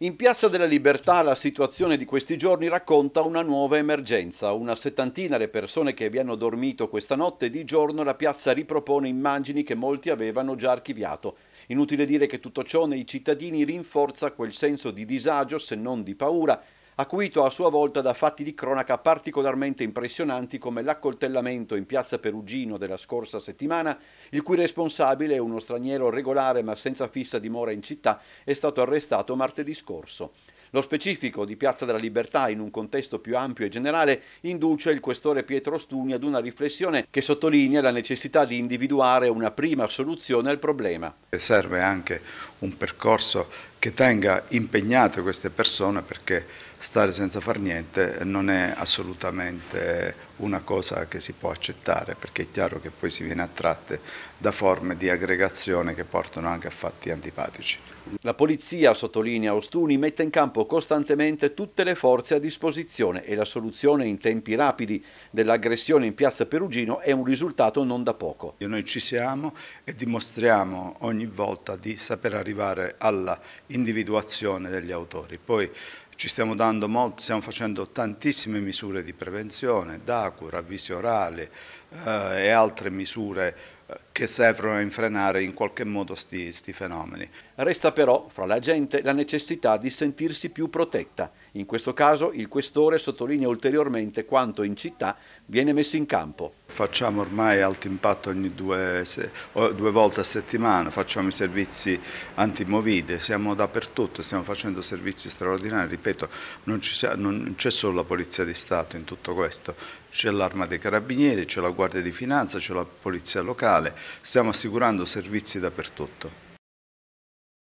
In Piazza della Libertà la situazione di questi giorni racconta una nuova emergenza. Una settantina le persone che vi hanno dormito questa notte e di giorno la piazza ripropone immagini che molti avevano già archiviato. Inutile dire che tutto ciò nei cittadini rinforza quel senso di disagio, se non di paura, acuito a sua volta da fatti di cronaca particolarmente impressionanti come l'accoltellamento in piazza Perugino della scorsa settimana, il cui responsabile, uno straniero regolare ma senza fissa dimora in città, è stato arrestato martedì scorso. Lo specifico di Piazza della Libertà in un contesto più ampio e generale induce il questore Pietro Stugni ad una riflessione che sottolinea la necessità di individuare una prima soluzione al problema. Serve anche un percorso che tenga impegnate queste persone perché stare senza far niente non è assolutamente una cosa che si può accettare perché è chiaro che poi si viene attratte da forme di aggregazione che portano anche a fatti antipatici. La polizia, sottolinea Ostuni, mette in campo costantemente tutte le forze a disposizione e la soluzione in tempi rapidi dell'aggressione in piazza Perugino è un risultato non da poco. Noi ci siamo e dimostriamo ogni volta di saper arrivare alla individuazione degli autori. Poi ci stiamo dando molto, stiamo facendo tantissime misure di prevenzione, DACUR, avvisi orali eh, e altre misure eh, che servono a infrenare in qualche modo questi fenomeni. Resta però fra la gente la necessità di sentirsi più protetta in questo caso il questore sottolinea ulteriormente quanto in città viene messo in campo. Facciamo ormai alto impatto ogni due, due volte a settimana, facciamo i servizi antimovide, siamo dappertutto, stiamo facendo servizi straordinari, ripeto, non c'è solo la Polizia di Stato in tutto questo, c'è l'Arma dei Carabinieri, c'è la Guardia di Finanza, c'è la Polizia Locale, stiamo assicurando servizi dappertutto.